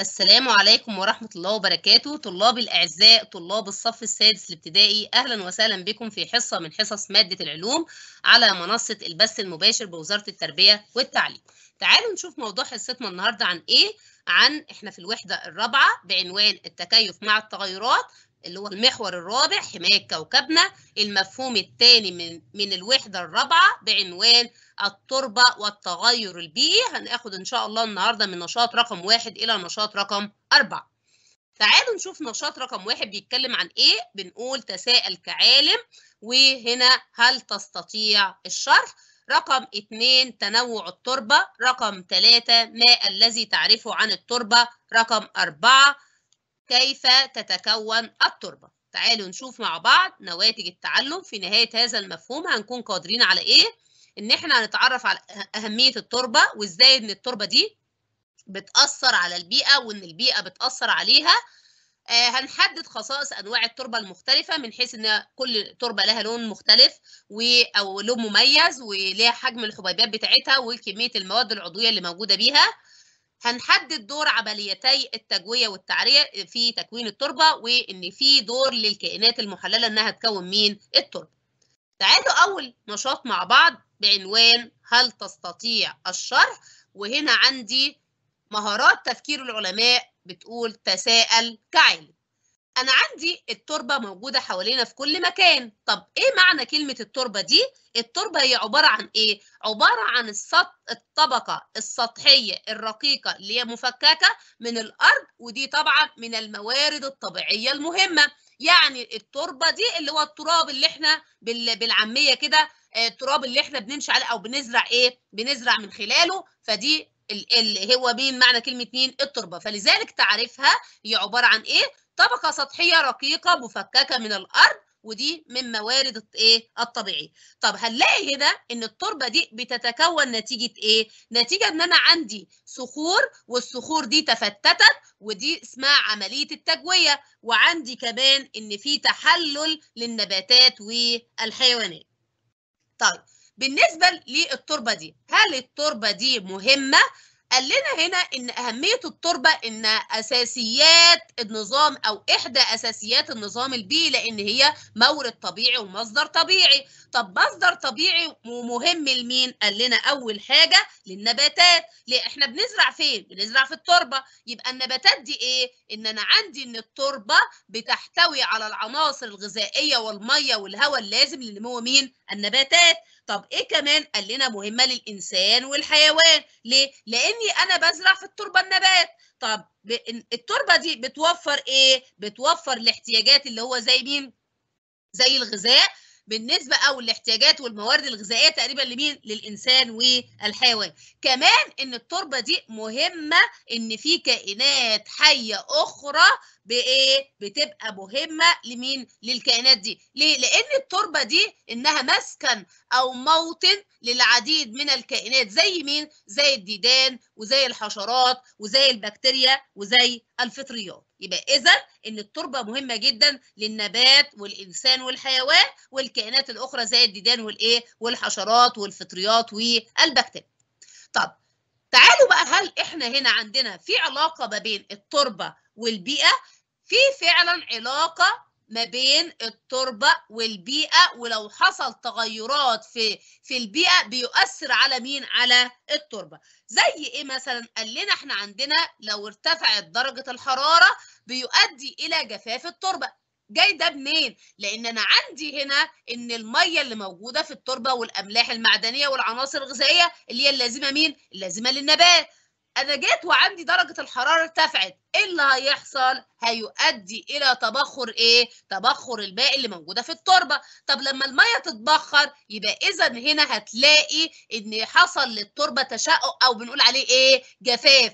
السلام عليكم ورحمة الله وبركاته طلاب الأعزاء طلاب الصف السادس الابتدائي أهلا وسهلا بكم في حصة من حصص مادة العلوم على منصة البث المباشر بوزارة التربية والتعليم تعالوا نشوف موضوع حصتنا النهاردة عن إيه عن إحنا في الوحدة الرابعة بعنوان التكيف مع التغيرات اللي هو المحور الرابع حماية كوكبنا المفهوم الثاني من من الوحدة الرابعة بعنوان التربة والتغير البيئي هناخد إن شاء الله النهاردة من نشاط رقم واحد إلى نشاط رقم أربعة تعالوا نشوف نشاط رقم واحد بيتكلم عن إيه بنقول تساءل كعالم وهنا هل تستطيع الشرح رقم اثنين تنوع التربة رقم ثلاثة ما الذي تعرفه عن التربة رقم أربعة كيف تتكون التربة تعالوا نشوف مع بعض نواتج التعلم في نهاية هذا المفهوم هنكون قادرين على إيه إن إحنا هنتعرف على أه-، أهمية التربة وإزاي إن التربة دي بتأثر على البيئة وإن البيئة بتأثر عليها آه هنحدد خصائص انواع التربه المختلفه من حيث ان كل تربه لها لون مختلف و او لون مميز وليها حجم الحبيبات بتاعتها وكميه المواد العضويه اللي موجوده بيها هنحدد دور عمليتي التجويه والتعريه في تكوين التربه وان في دور للكائنات المحلله انها تكون مين التربه تعالوا اول نشاط مع بعض بعنوان هل تستطيع الشرح وهنا عندي مهارات تفكير العلماء بتقول تساءل كعالم انا عندي التربه موجوده حوالينا في كل مكان طب ايه معنى كلمه التربه دي التربه هي عباره عن ايه عباره عن السط... الطبقه السطحيه الرقيقه اللي هي مفككه من الارض ودي طبعا من الموارد الطبيعيه المهمه يعني التربه دي اللي هو التراب اللي احنا بالعاميه كده آه، التراب اللي احنا بنمشي عليه او بنزرع ايه بنزرع من خلاله فدي اللي هو بين معنى كلمة مين التربة فلذلك تعريفها هي عبارة عن إيه طبقة سطحية رقيقة مفككة من الأرض ودي من موارد ايه الطبيعي طب هنلاقي هنا ان التربه دي بتتكون نتيجه ايه نتيجه ان انا عندي صخور والصخور دي تفتتت ودي اسمها عمليه التجويه وعندي كمان ان في تحلل للنباتات والحيوانات طيب بالنسبه للتربه دي هل التربه دي مهمه قال لنا هنا ان اهميه التربه ان اساسيات النظام او احدى اساسيات النظام البيئي لان هي مورد طبيعي ومصدر طبيعي طب مصدر طبيعي ومهم لمين قال لنا اول حاجه للنباتات ليه احنا بنزرع فين بنزرع في التربه يبقى النباتات دي ايه ان انا عندي ان التربه بتحتوي على العناصر الغذائيه والميه والهواء اللازم لنمو مين النباتات طب ايه كمان قال لنا مهمه للانسان والحيوان ليه لاني انا بزرع في التربه النبات طب التربه دي بتوفر ايه بتوفر الاحتياجات اللي هو زي مين زي الغذاء بالنسبه او الاحتياجات والموارد الغذائيه تقريبا لمين للانسان والحيوان كمان ان التربه دي مهمه ان في كائنات حيه اخرى بايه بتبقى مهمه لمين للكائنات دي ليه لان التربه دي انها مسكن او موطن للعديد من الكائنات زي مين زي الديدان وزي الحشرات وزي البكتيريا وزي الفطريات يبقى اذا ان التربه مهمه جدا للنبات والانسان والحيوان والكائنات الاخرى زي الديدان والايه والحشرات والفطريات والبكتيريا طب تعالوا بقى هل احنا هنا عندنا في علاقه ما بين التربه والبيئه في فعلا علاقه ما بين التربه والبيئه ولو حصل تغيرات في في البيئه بيؤثر على مين على التربه زي ايه مثلا قال لنا احنا عندنا لو ارتفعت درجه الحراره بيؤدي الى جفاف التربه جاي ده منين؟ لأن أنا عندي هنا إن المية اللي موجودة في التربة والأملاح المعدنية والعناصر الغذائية اللي هي اللازمة مين؟ اللازمة للنبات، انا جيت وعندي درجه الحراره ارتفعت ايه اللي هيحصل هيؤدي الى تبخر ايه تبخر الماء اللي موجوده في التربه طب لما الميه تتبخر يبقى اذا هنا هتلاقي ان حصل للتربه تشقق او بنقول عليه ايه جفاف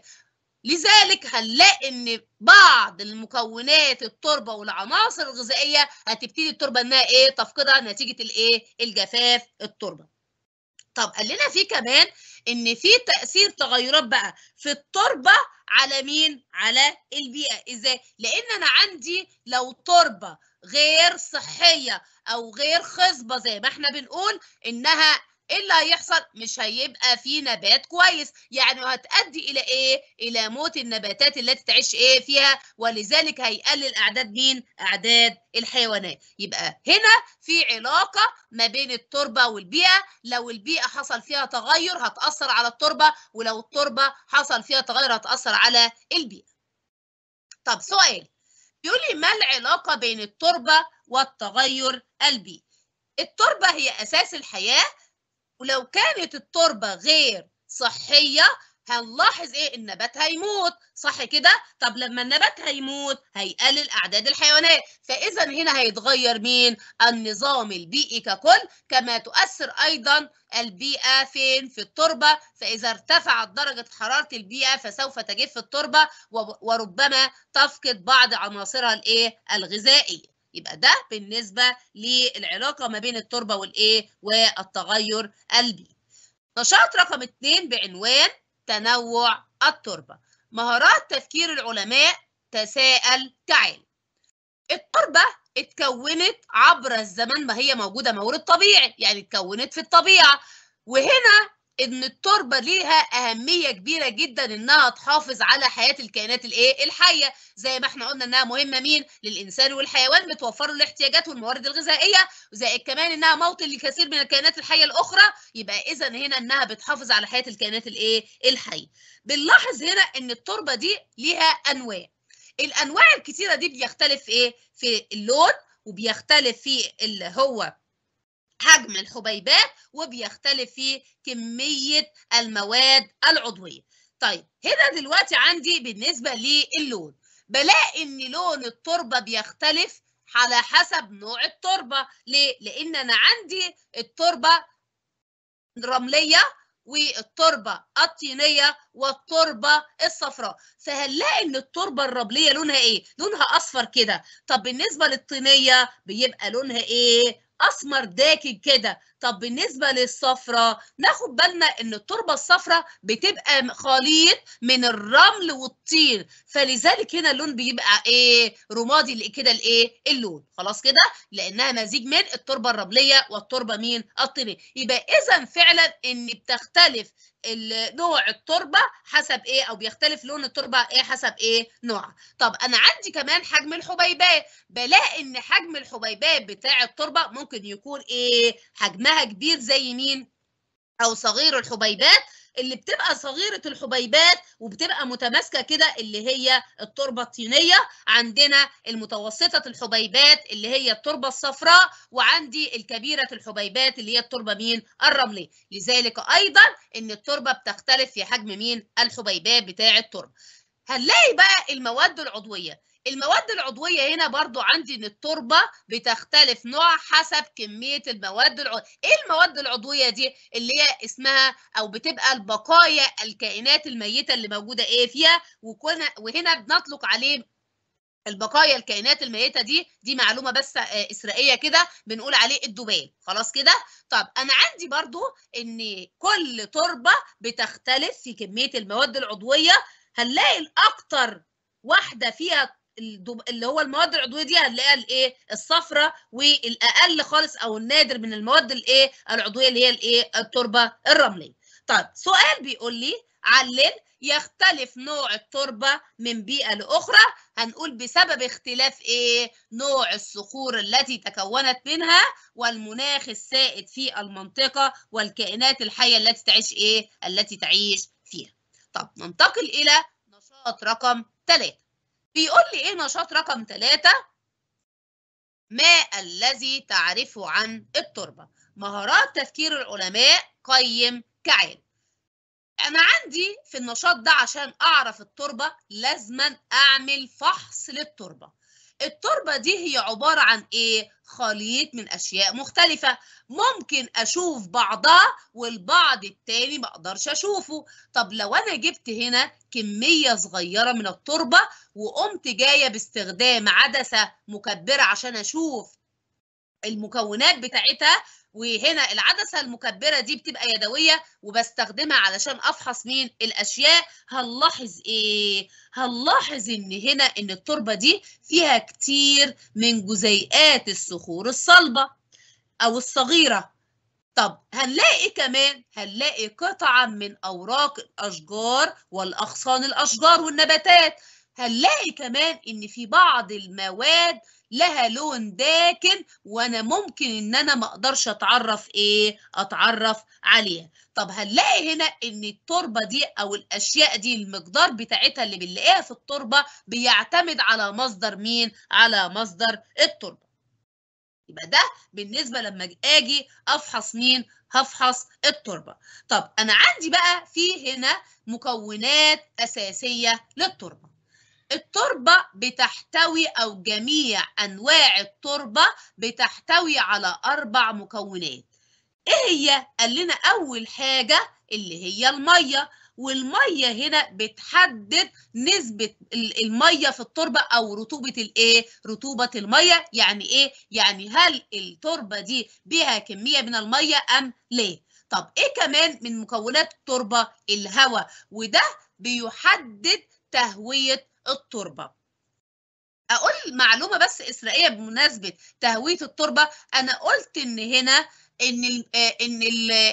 لذلك هنلاقي ان بعض المكونات التربه والعناصر الغذائيه هتبتدي التربه انها ايه تفقدها نتيجه الايه الجفاف التربه طب قال لنا في كمان ان في تاثير تغيرات بقى في التربه على مين على البيئه ازاي لان انا عندي لو تربه غير صحيه او غير خصبه زي ما احنا بنقول انها ايه اللي هيحصل مش هيبقى في نبات كويس يعني هتؤدي الى ايه الى موت النباتات التي تعيش ايه فيها ولذلك هيقلل اعداد مين اعداد الحيوانات يبقى هنا في علاقه ما بين التربه والبيئه لو البيئه حصل فيها تغير هتاثر على التربه ولو التربه حصل فيها تغير هتاثر على البيئه طب سؤال بيقول لي ما العلاقه بين التربه والتغير البيئي التربه هي اساس الحياه ولو كانت التربة غير صحية هنلاحظ ايه النبات هيموت صح كده طب لما النبات هيموت هيقلل اعداد الحيوانات فاذا هنا هيتغير مين النظام البيئي ككل كما تؤثر ايضا البيئه فين في التربه فاذا ارتفعت درجه حراره البيئه فسوف تجف التربه وربما تفقد بعض عناصرها الايه الغذائيه يبقى ده بالنسبه للعلاقه ما بين التربه والايه والتغير البيئي نشاط رقم اتنين بعنوان تنوع التربه مهارات تفكير العلماء تساءل تعالى التربه اتكونت عبر الزمن ما هي موجوده مورد طبيعي يعني اتكونت في الطبيعه وهنا ان التربه ليها اهميه كبيره جدا انها تحافظ على حياه الكائنات الايه الحيه زي ما احنا قلنا انها مهمه مين للانسان والحيوان بتوفر له الاحتياجات والموارد الغذائيه وزائد كمان انها موطن لكثير من الكائنات الحيه الاخرى يبقى اذا هنا انها بتحافظ على حياه الكائنات الايه الحيه بنلاحظ هنا ان التربه دي ليها انواع الانواع الكتيره دي بيختلف ايه في اللون وبيختلف في اللي هو حجم الحبيبات وبيختلف في كمية المواد العضوية طيب هنا دلوقتي عندي بالنسبة للون بلاقي ان لون التربة بيختلف على حسب نوع التربة ليه؟ لان انا عندي التربة الرملية والتربة الطينية والتربة الصفراء فهنلاقي ان التربة الرملية لونها ايه؟ لونها اصفر كده طب بالنسبة للطينية بيبقى لونها ايه؟ اسمر داكن كده طب بالنسبه للصفراء ناخد بالنا ان التربه الصفراء بتبقى خليط من الرمل والطين فلذلك هنا اللون بيبقى ايه رمادي كده الايه اللون خلاص كده لانها مزيج من التربه الرمليه والتربه مين الطينيه يبقى اذا فعلا ان بتختلف نوع التربه حسب ايه او بيختلف لون التربه ايه حسب ايه نوعها طب انا عندي كمان حجم الحبيبات بلاقي ان حجم الحبيبات بتاع التربه ممكن يكون ايه حجمها كبير زي مين او صغير الحبيبات اللي بتبقى صغيره الحبيبات وبتبقى متماسكه كده اللي هي التربه الطينيه عندنا المتوسطه الحبيبات اللي هي التربه الصفراء وعندي الكبيره الحبيبات اللي هي التربه مين الرمليه لذلك ايضا ان التربه بتختلف في حجم مين الحبيبات بتاع التربه هنلاقي بقى المواد العضويه المواد العضويه هنا برضو عندي ان التربه بتختلف نوع حسب كميه المواد العضويه ايه المواد العضويه دي اللي هي اسمها او بتبقى البقايا الكائنات الميته اللي موجوده ايه فيها وهنا بنطلق عليه البقايا الكائنات الميته دي دي معلومه بس آه، اسرائيه كده بنقول عليه الدبان خلاص كده طب انا عندي برضو ان كل تربه بتختلف في كميه المواد العضويه هنلاقي الاكتر واحده فيها اللي هو المواد العضويه دي هنلاقيها الايه الصفراء والاقل خالص او النادر من المواد الايه العضويه اللي هي الايه التربه الرمليه طيب سؤال بيقول لي علل يختلف نوع التربة من بيئة لأخرى هنقول بسبب اختلاف إيه؟ نوع الصخور التي تكونت منها والمناخ السائد في المنطقة والكائنات الحية التي تعيش إيه؟ التي تعيش فيها. طب ننتقل إلى نشاط رقم 3 بيقول لي ايه نشاط رقم ثلاثة ما الذي تعرفه عن التربة مهارات تفكير العلماء قيم كعالم انا عندي في النشاط ده عشان اعرف التربة لازما اعمل فحص للتربة التربة دي هي عبارة عن ايه خليط من أشياء مختلفة ممكن أشوف بعضها والبعض التاني مقدرش أشوفه طب لو أنا جبت هنا كمية صغيرة من التربة وقمت جاية باستخدام عدسة مكبرة عشان أشوف المكونات بتاعتها وهنا العدسه المكبره دي بتبقى يدويه وبستخدمها علشان افحص مين الاشياء هنلاحظ ايه هنلاحظ ان هنا ان التربه دي فيها كتير من جزيئات الصخور الصلبه او الصغيره طب هنلاقي إيه كمان هنلاقي قطعا من اوراق الاشجار والاغصان الاشجار والنباتات هنلاقي كمان ان في بعض المواد لها لون داكن وانا ممكن ان انا ما اقدرش اتعرف ايه اتعرف عليها طب هنلاقي هنا ان التربه دي او الاشياء دي المقدار بتاعتها اللي بنلاقيها في التربه بيعتمد على مصدر مين على مصدر التربه يبقى ده بالنسبة لما أجي أفحص مين؟ هفحص التربة. طب أنا عندي بقى في هنا مكونات أساسية للتربة. التربة بتحتوي أو جميع أنواع التربة بتحتوي على أربع مكونات إيه هي؟ قال لنا أول حاجة اللي هي المية والميه هنا بتحدد نسبه الميه في التربه او رطوبه الايه رطوبه الميه يعني ايه يعني هل التربه دي بها كميه من الميه ام لا طب ايه كمان من مكونات التربه الهواء وده بيحدد تهويه التربه اقول معلومه بس اسرائيليه بمناسبه تهويه التربه انا قلت ان هنا ان آه، ان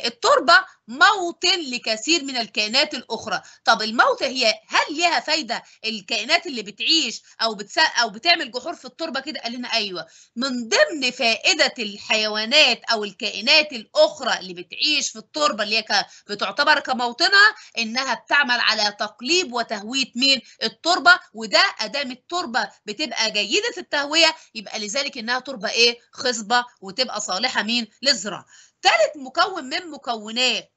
التربه موطن لكثير من الكائنات الاخرى طب الموت هي هل ليها فايده الكائنات اللي بتعيش او بتس... او بتعمل جحور في التربه كده قال لنا ايوه من ضمن فائده الحيوانات او الكائنات الاخرى اللي بتعيش في التربه اللي هي بتعتبر كموطنها انها بتعمل على تقليب وتهويه مين التربه وده ادام التربه بتبقى جيده التهويه يبقى لذلك انها تربه ايه خصبه وتبقى صالحه مين للزراعه الذاكرة ثالث مكون من مكونات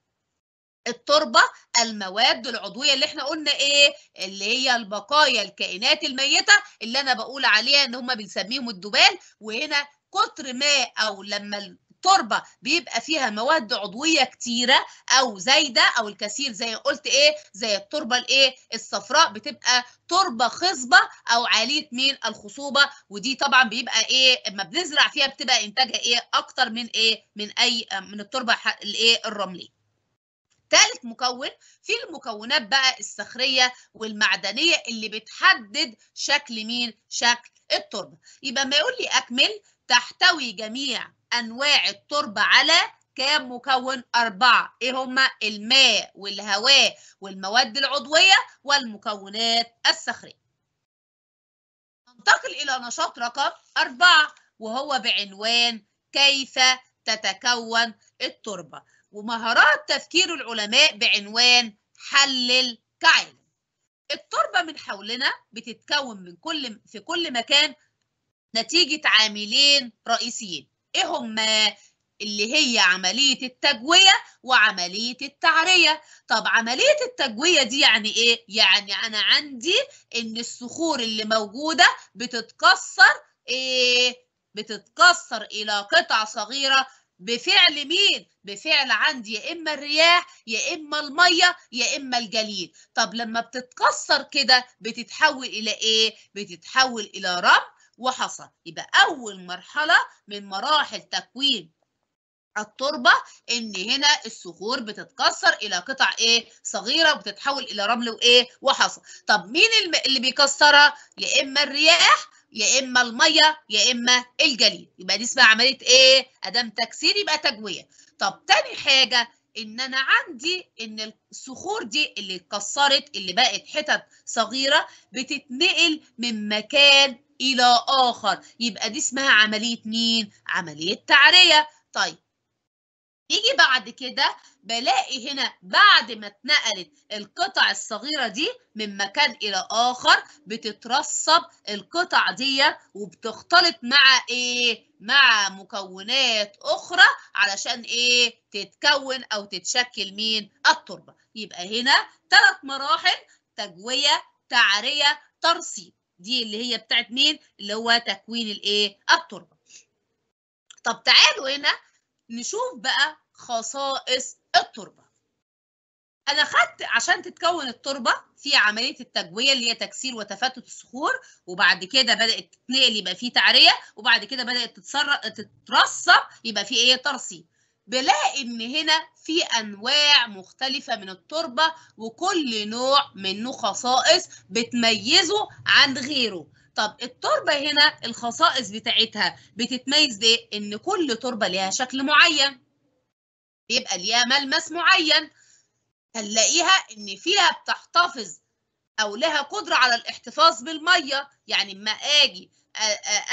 التربة المواد العضوية اللي احنا قلنا ايه اللي هي البقايا الكائنات الميتة اللي انا بقول عليها ان هم بنسميهم الدبال وهنا كتر ما او لما التربه بيبقى فيها مواد عضويه كتيره او زايده او الكثير زي قلت ايه زي التربه الايه الصفراء بتبقى تربه خصبه او عاليه من الخصوبه ودي طبعا بيبقى ايه ما بنزرع فيها بتبقى انتاجها ايه اكتر من ايه من اي من التربه الايه الرمليه ثالث مكون في المكونات بقى الصخريه والمعدنيه اللي بتحدد شكل مين شكل التربه يبقى ما يقول لي اكمل تحتوي جميع أنواع التربة على كام مكون أربعة إيه هما الماء والهواء والمواد العضوية والمكونات الصخرية ننتقل إلى نشاط رقم أربعة وهو بعنوان كيف تتكون التربة ومهارات تفكير العلماء بعنوان حلل كعلم التربة من حولنا بتتكون من كل في كل مكان نتيجة عاملين رئيسيين ايه هما آه، اللي هي عملية التجوية وعملية التعرية طب عملية التجوية دي يعني ايه؟ يعني انا عندي ان الصخور اللي موجودة بتتكسر ايه؟ بتتكسر الى قطع صغيرة بفعل مين؟ بفعل عندي يا إما الرياح يا إما المية يا إما الجليد طب لما بتتكسر كده بتتحول إلى إيه؟ بتتحول إلى رمل وحصى يبقى أول مرحلة من مراحل تكوين التربة إن هنا الصخور بتتكسر إلى قطع إيه صغيرة وبتتحول إلى رمل وإيه وحصل طب مين اللي بيكسرها يا إما الرياح يا اما الميه يا اما الجليد يبقى دي اسمها عمليه ايه ادام تكسير يبقى تجويه طب تاني حاجه ان انا عندي ان الصخور دي اللي اتكسرت اللي بقت حتت صغيره بتتنقل من مكان إلى آخر يبقى دي اسمها عملية مين؟ عملية تعرية طيب نيجي بعد كده بلاقي هنا بعد ما اتنقلت القطع الصغيرة دي من مكان إلى آخر بتترسب القطع دي وبتختلط مع إيه؟ مع مكونات أخرى علشان إيه؟ تتكون أو تتشكل مين؟ التربة يبقى هنا ثلاث مراحل تجوية تعرية ترسيب دي اللي هي بتاعت مين اللي هو تكوين الايه التربه طب تعالوا هنا نشوف بقى خصائص التربه انا خدت عشان تتكون التربه في عمليه التجويه اللي هي تكسير وتفتت الصخور وبعد كده بدات تتنقل يبقى في تعريه وبعد كده بدات تترسب يبقى في ايه ترسيب بلاقي ان هنا في انواع مختلفه من التربه وكل نوع منه خصائص بتميزه عن غيره طب التربه هنا الخصائص بتاعتها بتتميز ليه ان كل تربه ليها شكل معين بيبقى ليها ملمس معين هنلاقيها ان فيها بتحتفظ او لها قدره على الاحتفاظ بالميه يعني اما اجي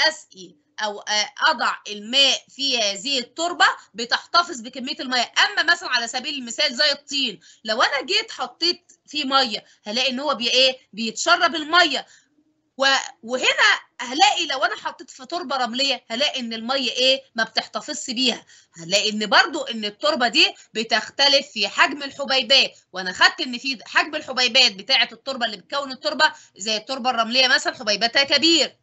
اسقي او آه، اضع الماء في هذه التربه بتحتفظ بكميه الماء اما مثلا على سبيل المثال زي الطين لو انا جيت حطيت فيه ميه هلاقي ان هو بي ايه بيتشرب الميه وهنا هلاقي لو انا حطيت في تربه رمليه هلاقي ان الميه ايه ما بتحتفظش بيها هلاقي ان برضو ان التربه دي بتختلف في حجم الحبيبات وانا خدت ان في حجم الحبيبات بتاعه التربه اللي بتكون التربه زي التربه الرمليه مثلا حبيباتها كبير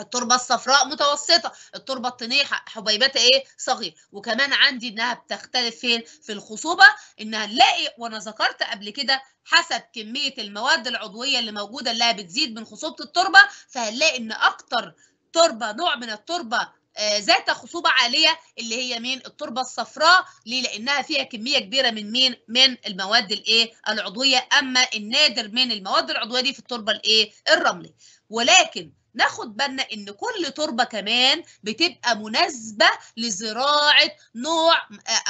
التربه الصفراء متوسطه التربه الطينيه حبيبتها ايه صغير وكمان عندي انها بتختلف فين في الخصوبه انها نلاقي وانا ذكرت قبل كده حسب كميه المواد العضويه اللي موجوده اللي بتزيد من خصوبه التربه فهنلاقي ان اكتر تربه نوع من التربه آه، ذات خصوبة عالية اللي هي مين التربة الصفراء ليه لأنها فيها كمية كبيرة من مين من المواد الإيه العضوية أما النادر من المواد العضوية دي في التربة الإيه الرملي ولكن ناخد بالنا ان كل تربه كمان بتبقى مناسبه لزراعه نوع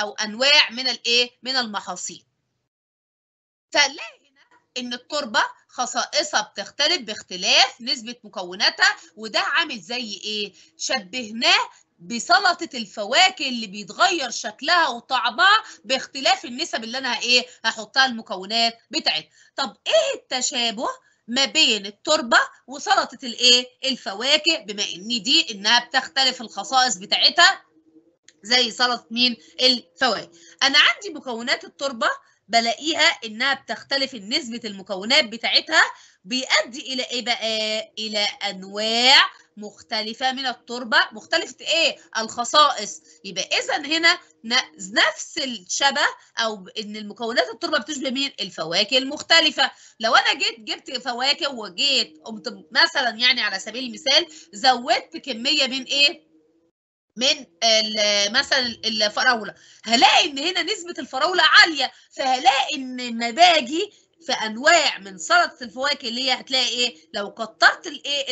او انواع من الايه من المحاصيل فنلاقي ان التربه خصائصها بتختلف باختلاف نسبه مكوناتها وده عامل زي ايه شبهناه بسلطه الفواكه اللي بيتغير شكلها وطعمها باختلاف النسب اللي انا ايه هحطها المكونات بتاعتها طب ايه التشابه ما بين التربه وسلطه الايه الفواكه بما ان دي انها بتختلف الخصائص بتاعتها زي سلطه مين الفواكه انا عندي مكونات التربه بلاقيها انها بتختلف نسبه المكونات بتاعتها بيؤدي الى ايه بقى الى انواع مختلفه من التربه مختلفه ايه الخصائص يبقى اذا هنا نفس الشبه او ان المكونات التربه بتشبه مين الفواكه المختلفه لو انا جيت جبت فواكه وجيت قمت مثلا يعني على سبيل المثال زودت كميه من ايه من مثلا الفراوله هلاقي ان هنا نسبه الفراوله عاليه فهلاقي ان باجي في انواع من سلطه الفواكه اللي هي هتلاقي ايه لو كترت الايه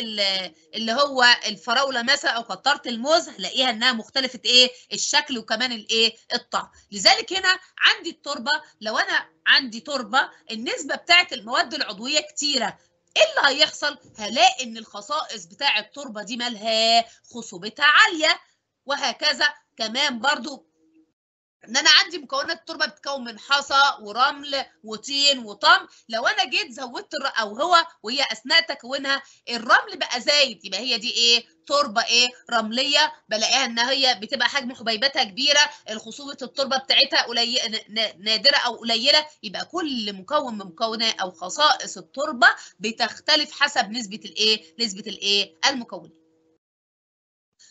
اللي هو الفراوله مثلا او كترت الموز هلاقيها انها مختلفه ايه الشكل وكمان الايه الطعم لذلك هنا عندي التربه لو انا عندي تربه النسبه بتاعه المواد العضويه كتيره ايه اللي هيحصل هلاقي ان الخصائص بتاع التربه دي مالها خصوبتها عاليه وهكذا كمان برضو ان انا عندي مكونات التربه بتتكون من حصى ورمل وطين وطم لو انا جيت زودت او هو وهي اثناء تكوينها الرمل بقى زايد يبقى هي دي ايه تربه ايه رمليه بلاقيها ان هي بتبقى حجم حبيبتها كبيره الخصوبه التربه بتاعتها قليله نادره او قليله يبقى كل مكون من مكونات او خصائص التربه بتختلف حسب نسبه الايه نسبه الايه المكونات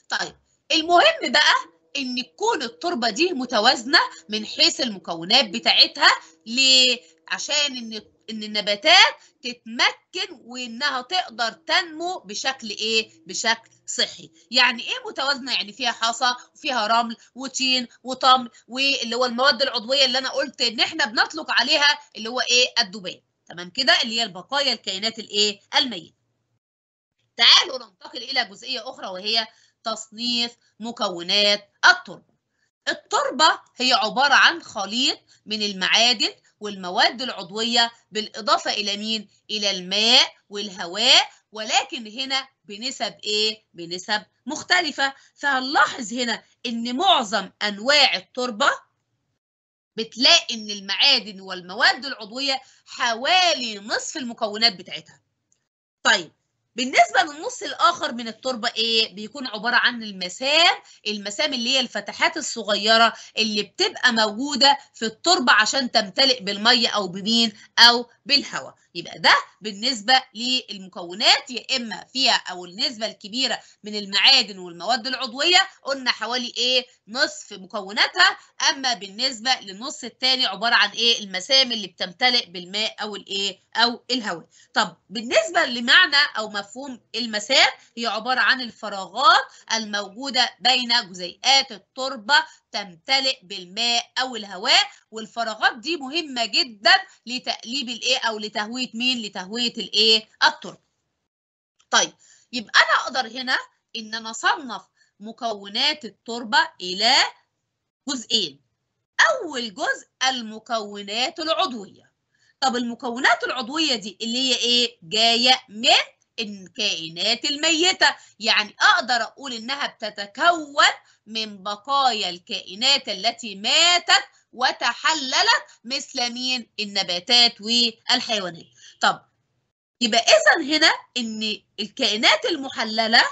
طيب المهم بقى ان تكون التربه دي متوازنه من حيث المكونات بتاعتها ليه عشان ان ان النباتات تتمكن وانها تقدر تنمو بشكل ايه بشكل صحي يعني ايه متوازنه يعني فيها حصى وفيها رمل وطين وطمل واللي هو المواد العضويه اللي انا قلت ان احنا بنطلق عليها اللي هو ايه الدبان تمام كده اللي هي البقايا الكائنات الايه الميته تعالوا ننتقل الى جزئيه اخرى وهي تصنيف مكونات التربة التربة هي عبارة عن خليط من المعادن والمواد العضوية بالإضافة إلى مين؟ إلى الماء والهواء ولكن هنا بنسب إيه؟ بنسب مختلفة فهنلاحظ هنا إن معظم أنواع التربة بتلاقي إن المعادن والمواد العضوية حوالي نصف المكونات بتاعتها طيب بالنسبه للنص الاخر من التربه ايه بيكون عباره عن المسام المسام اللي هي الفتحات الصغيره اللي بتبقى موجوده في التربه عشان تمتلئ بالميه او بمين او بالهواء يبقى ده بالنسبه للمكونات يا اما فيها او النسبه الكبيره من المعادن والمواد العضويه قلنا حوالي ايه نصف مكوناتها اما بالنسبه للنص الثاني عباره عن ايه المسام اللي بتمتلئ بالماء او الايه او الهواء طب بالنسبه لمعنى او مفهوم المسام هي عباره عن الفراغات الموجوده بين جزيئات التربه تمتلئ بالماء او الهواء والفراغات دي مهمه جدا لتقليب الايه او لتهويه مين لتهويه الايه التربه طيب يبقى انا اقدر هنا ان انا اصنف مكونات التربه الى جزئين اول جزء المكونات العضويه طب المكونات العضويه دي اللي هي ايه جايه من الكائنات الميتة يعني أقدر أقول إنها بتتكون من بقايا الكائنات التي ماتت وتحللت مثل مين النباتات والحيوانات طب يبقى إذا هنا إن الكائنات المحللة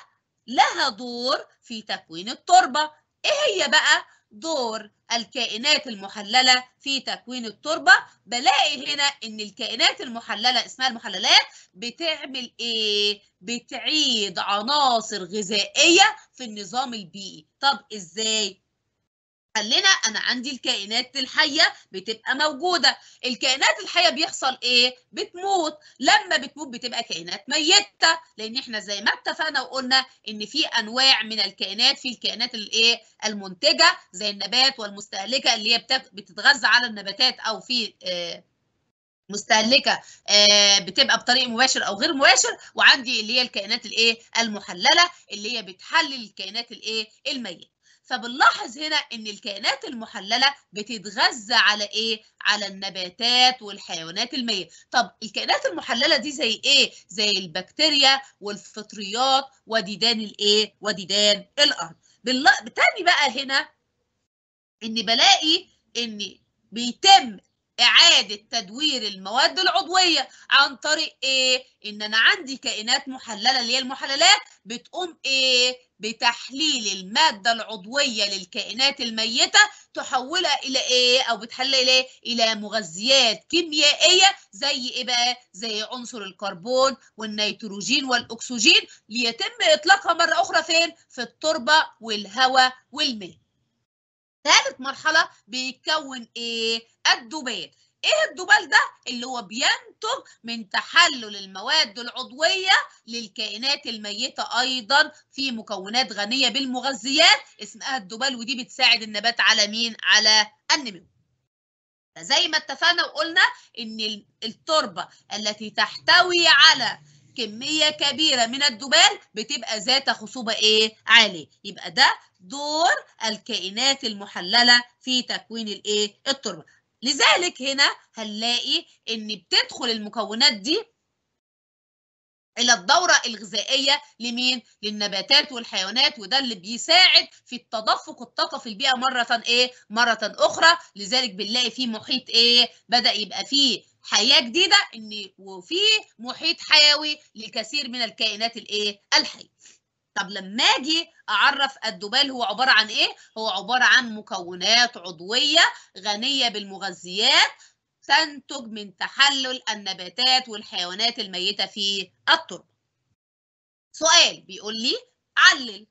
لها دور في تكوين التربة إيه هي بقى دور الكائنات المحللة في تكوين التربة بلاقي هنا إن الكائنات المحللة اسمها المحللات بتعمل إيه؟ بتعيد عناصر غذائية في النظام البيئي طب إزاي؟ قال لنا انا عندي الكائنات الحيه بتبقى موجوده الكائنات الحيه بيحصل ايه بتموت لما بتموت بتبقى كائنات ميته لان احنا زي ما اتفقنا وقلنا ان في انواع من الكائنات في الكائنات الايه المنتجه زي النبات والمستهلكه اللي هي بتتغذى على النباتات او في آه، مستهلكه آه، بتبقى بطريق مباشر او غير مباشر وعندي اللي هي الكائنات الايه المحلله اللي هي بتحلل الكائنات الايه الميته فبنلاحظ هنا ان الكائنات المحلله بتتغذى على ايه على النباتات والحيوانات الميه طب الكائنات المحلله دي زي ايه زي البكتيريا والفطريات وديدان الايه وديدان الارض تاني بقى هنا ان بلاقي ان بيتم إعادة تدوير المواد العضوية عن طريق إيه؟ إن أنا عندي كائنات محللة اللي هي المحللات بتقوم إيه؟ بتحليل المادة العضوية للكائنات الميتة تحولها إلى إيه؟ أو بتحلل إلى إلى مغذيات كيميائية زي إيه بقى؟ زي عنصر الكربون والنيتروجين والأكسجين ليتم إطلاقها مرة أخرى فين؟ في التربة والهواء والماء. ثالث مرحله بيتكون ايه الدوبال ايه الدوبال ده اللي هو بينتج من تحلل المواد العضويه للكائنات الميته ايضا في مكونات غنيه بالمغذيات اسمها الدوبال ودي بتساعد النبات على مين على النمو فزي ما اتفقنا وقلنا ان التربه التي تحتوي على كمية كبيرة من الذبال بتبقى ذات خصوبة إيه؟ عالية يبقى ده دور الكائنات المحللة في تكوين الإيه؟ التربة لذلك هنا هنلاقي إن بتدخل المكونات دي الى الدوره الغذائيه لمين للنباتات والحيوانات وده اللي بيساعد في التدفق الطاقه في البيئه مره ايه مره اخرى لذلك بنلاقي في محيط ايه بدا يبقى فيه حياه جديده ان وفي محيط حيوي لكثير من الكائنات الايه الحيه طب لما اجي اعرف الدبال هو عباره عن ايه هو عباره عن مكونات عضويه غنيه بالمغذيات تنتج من تحلل النباتات والحيوانات الميتة في التربة سؤال بيقول لي علل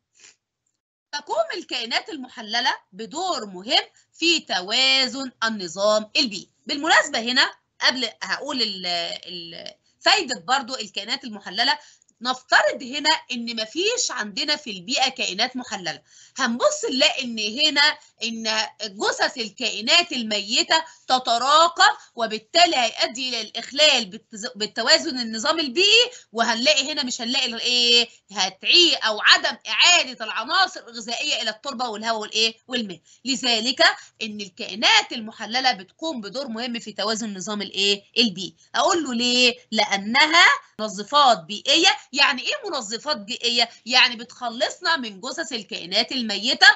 تقوم الكائنات المحللة بدور مهم في توازن النظام البيئي بالمناسبة هنا قبل هقول ال ال فايدة برضو الكائنات المحللة نفترض هنا ان مفيش عندنا في البيئه كائنات محلله هنبص نلاقي ان هنا ان جثث الكائنات الميته تتراكم وبالتالي هيؤدي الى الاخلال بالتوازن النظام البيئي وهنلاقي هنا مش هنلاقي الايه هتعيق او عدم اعاده العناصر الغذائيه الى التربه والهواء والايه والماء لذلك ان الكائنات المحلله بتقوم بدور مهم في توازن نظام الايه البيئي اقول له ليه لانها منظفات بيئيه يعني ايه منظفات بيئيه يعني بتخلصنا من جثث الكائنات الميته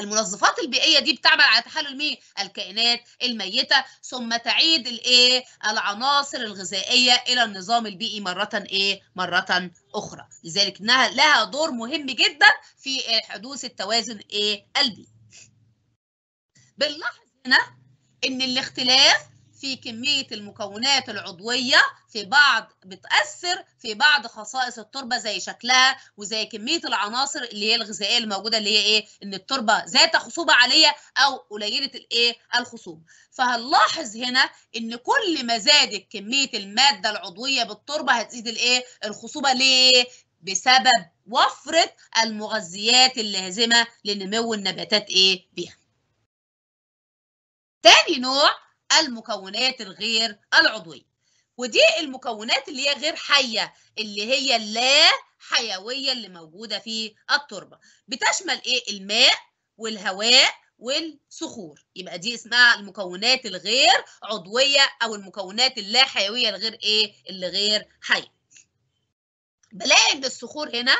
المنظفات البيئيه دي بتعمل على تحلل مين الكائنات الميته ثم تعيد الايه العناصر الغذائيه الى النظام البيئي مره ايه مره اخرى لذلك انها لها دور مهم جدا في حدوث التوازن ايه البيئي بنلاحظ هنا ان الاختلاف في كمية المكونات العضوية في بعض بتأثر في بعض خصائص التربة زي شكلها وزي كمية العناصر اللي هي الغذائية الموجودة اللي هي إيه إن التربة ذات خصوبة عالية أو قليلة الإيه الخصوبة فهنلاحظ هنا إن كل ما زادت كمية المادة العضوية بالتربة هتزيد الإيه الخصوبة ليه بسبب وفرة المغذيات اللازمة لنمو النباتات إيه بيها تاني نوع المكونات الغير العضويه ودي المكونات اللي هي غير حيه اللي هي اللا حيويه اللي موجوده في التربه بتشمل ايه الماء والهواء والصخور يبقى دي اسمها المكونات الغير عضويه او المكونات اللا حيويه الغير ايه اللي غير حيه بلاقي ان الصخور هنا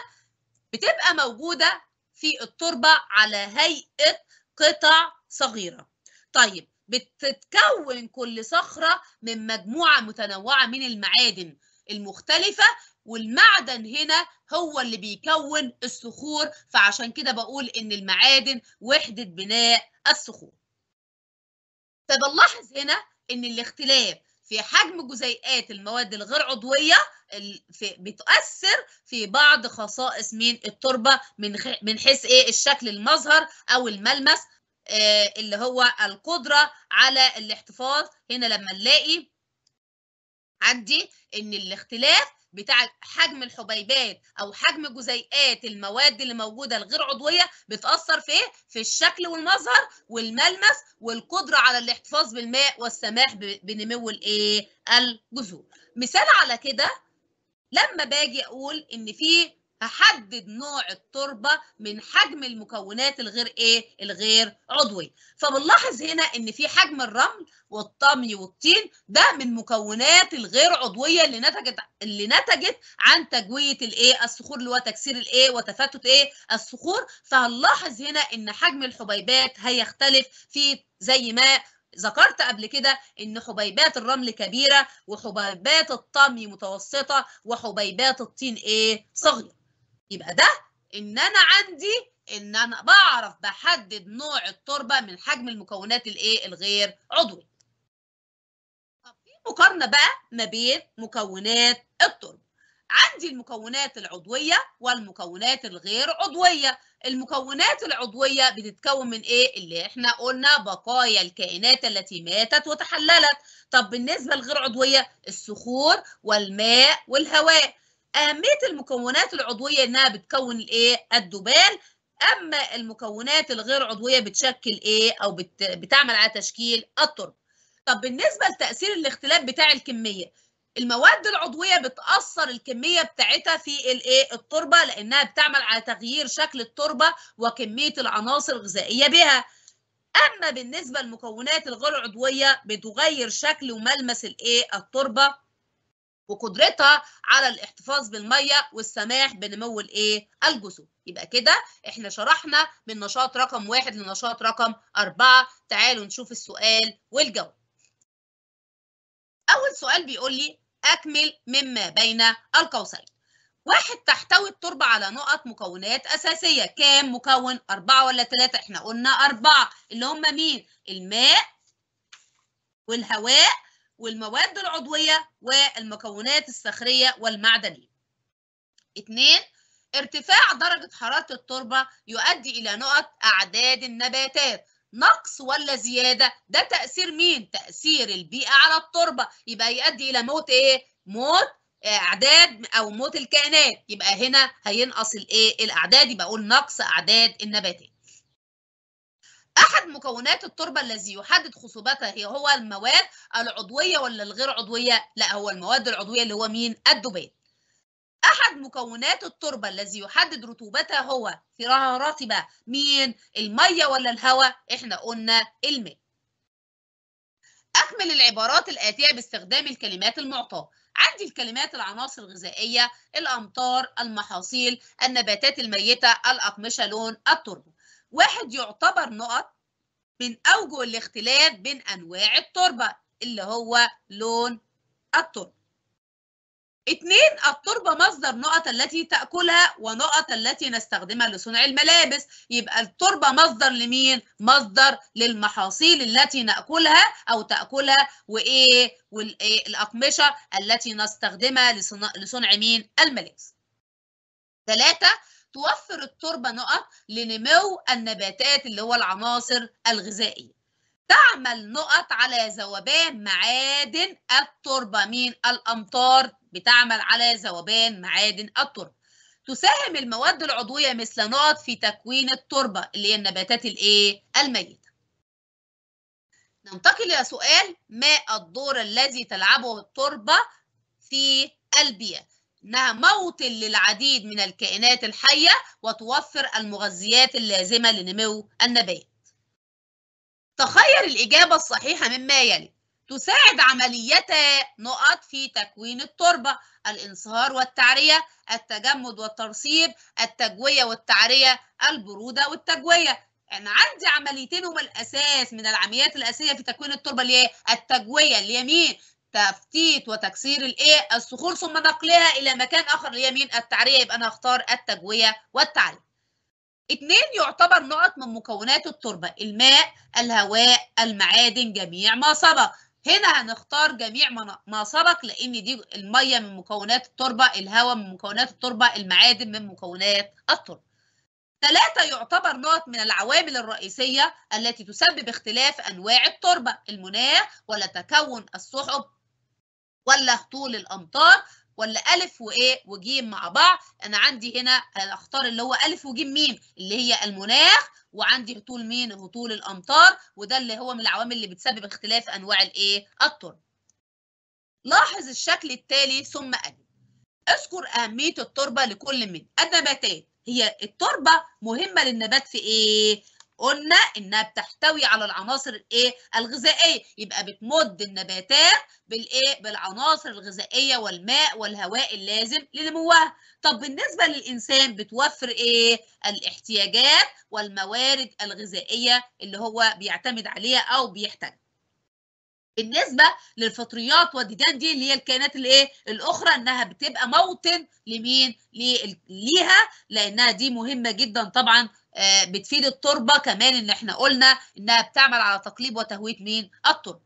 بتبقى موجوده في التربه على هيئه قطع صغيره طيب بتتكون كل صخرة من مجموعة متنوعة من المعادن المختلفة والمعدن هنا هو اللي بيكون الصخور فعشان كده بقول إن المعادن وحدة بناء الصخور فبنلاحظ هنا إن الاختلاف في حجم جزيئات المواد الغير عضوية بتأثر في بعض خصائص من التربة من من حيث إيه الشكل المظهر أو الملمس آه، اللي هو القدرة على الاحتفاظ هنا لما نلاقي عندي ان الاختلاف بتاع حجم الحبيبات او حجم جزيئات المواد اللي موجوده الغير عضويه بتاثر في إيه؟ في الشكل والمظهر والملمس والقدره على الاحتفاظ بالماء والسماح بنمو الايه الجذور مثال على كده لما باجي اقول ان في هحدد نوع التربه من حجم المكونات الغير ايه الغير عضوي فبنلاحظ هنا ان في حجم الرمل والطمي والطين ده من مكونات الغير عضويه اللي نتجت اللي نتجت عن تجويه الايه الصخور اللي هو تكسير الايه وتفتت ايه الصخور فهنلاحظ هنا ان حجم الحبيبات هيختلف في زي ما ذكرت قبل كده ان حبيبات الرمل كبيره وحبيبات الطمي متوسطه وحبيبات الطين ايه صغيره يبقى ده ان انا عندي ان انا بعرف بحدد نوع التربه من حجم المكونات الايه الغير عضوي طب في مقارنه بقى ما بين مكونات التربه عندي المكونات العضويه والمكونات الغير عضويه المكونات العضويه بتتكون من ايه اللي احنا قلنا بقايا الكائنات التي ماتت وتحللت طب بالنسبه للغير عضويه الصخور والماء والهواء اهميه المكونات العضويه انها بتكون الايه الدبان اما المكونات الغير عضويه بتشكل ايه او بت... بتعمل على تشكيل التربه طب بالنسبه لتاثير الاختلاف بتاع الكميه المواد العضويه بتاثر الكميه بتاعتها في الايه التربه لانها بتعمل على تغيير شكل التربه وكميه العناصر الغذائيه بها اما بالنسبه للمكونات الغير عضويه بتغير شكل وملمس الايه التربه وقدرتها على الاحتفاظ بالميه والسماح بنمو الايه الجسور يبقى كده احنا شرحنا من نشاط رقم واحد لنشاط رقم أربعة تعالوا نشوف السؤال والجواب أول سؤال بيقول لي أكمل مما بين القوسين واحد تحتوي التربة على نقط مكونات أساسية كام مكون أربعة ولا ثلاثة احنا قلنا أربعة اللي هم مين الماء والهواء والمواد العضوية والمكونات الصخرية والمعدنية. اتنين ارتفاع درجة حرارة التربة يؤدي إلى نقط أعداد النباتات نقص ولا زيادة ده تأثير مين؟ تأثير البيئة على التربة يبقى يؤدي إلى موت إيه؟ موت أعداد أو موت الكائنات يبقى هنا هينقص الإيه؟ الأعداد يبقى أقول نقص أعداد النباتات أحد مكونات التربة الذي يحدد خصوبتها هي هو المواد العضوية ولا الغير عضوية؟ لا هو المواد العضوية اللي هو مين؟ الذباب. أحد مكونات التربة الذي يحدد رطوبتها هو رطبة مين؟ المية ولا الهواء؟ إحنا قلنا الماء. أكمل العبارات الآتية باستخدام الكلمات المعطاة. عندي الكلمات العناصر الغذائية، الأمطار، المحاصيل، النباتات الميتة، الأقمشة، لون التربة. واحد يعتبر نقط من أوجه الاختلاف بين أنواع التربة اللي هو لون التربة اتنين التربة مصدر نقط التي تأكلها ونقط التي نستخدمها لصنع الملابس يبقى التربة مصدر لمين؟ مصدر للمحاصيل التي نأكلها أو تأكلها وإيه؟ والأقمشة التي نستخدمها لصنع مين؟ الملابس ثلاثة توفر التربة نقط لنمو النباتات اللي هو العناصر الغذائية تعمل نقط على ذوبان معادن التربة من الأمطار بتعمل على ذوبان معادن التربة تساهم المواد العضوية مثل نقط في تكوين التربة اللي هي النباتات الإيه؟ الميتة ننتقل إلى سؤال ما الدور الذي تلعبه التربة في البيئة إنها موطن للعديد من الكائنات الحية وتوفر المغذيات اللازمة لنمو النبات تخير الإجابة الصحيحة مما يلي تساعد عمليتا نقط في تكوين التربة الانصهار والتعرية التجمد والترسيب التجوية والتعرية البرودة والتجوية أنا يعني عندي عمليتين هما الأساس من العمليات الأساسية في تكوين التربة اللي هي التجوية اليمين تفتيت وتكسير الايه الصخور ثم نقلها الى مكان اخر اللي هي مين التعريه يبقى انا هختار التجويه والتعريه اتنين يعتبر نقط من مكونات التربه الماء الهواء المعادن جميع ما سبق هنا هنختار جميع ما سبق لان دي الميه من مكونات التربه الهواء من مكونات التربه المعادن من مكونات التربه ثلاثة يعتبر نقط من العوامل الرئيسية التي تسبب اختلاف أنواع التربة المناخ ولا تكون السحب ولا هطول الامطار ولا الف وايه وجيم مع بعض انا عندي هنا اختار اللي هو الف وجيم ميم اللي هي المناخ وعندي هطول مين هطول الامطار وده اللي هو من العوامل اللي بتسبب اختلاف انواع الايه التربه لاحظ الشكل التالي ثم اجي اذكر اهميه التربه لكل من النباتات هي التربه مهمه للنبات في ايه قلنا انها بتحتوي على العناصر الايه الغذائيه يبقى بتمد النباتات بالايه بالعناصر الغذائيه والماء والهواء اللازم لنموها طب بالنسبه للانسان بتوفر ايه الاحتياجات والموارد الغذائيه اللي هو بيعتمد عليها او بيحتاجها بالنسبه للفطريات والديدان دي اللي هي الكائنات الايه الاخرى انها بتبقى موطن لمين ليها لانها دي مهمه جدا طبعا آه، بتفيد التربه كمان ان احنا قلنا انها بتعمل على تقليب وتهويه مين التربه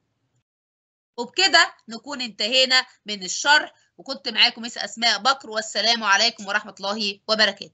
وبكده نكون انتهينا من الشرح وكنت معاكم اسماء بكر والسلام عليكم ورحمه الله وبركاته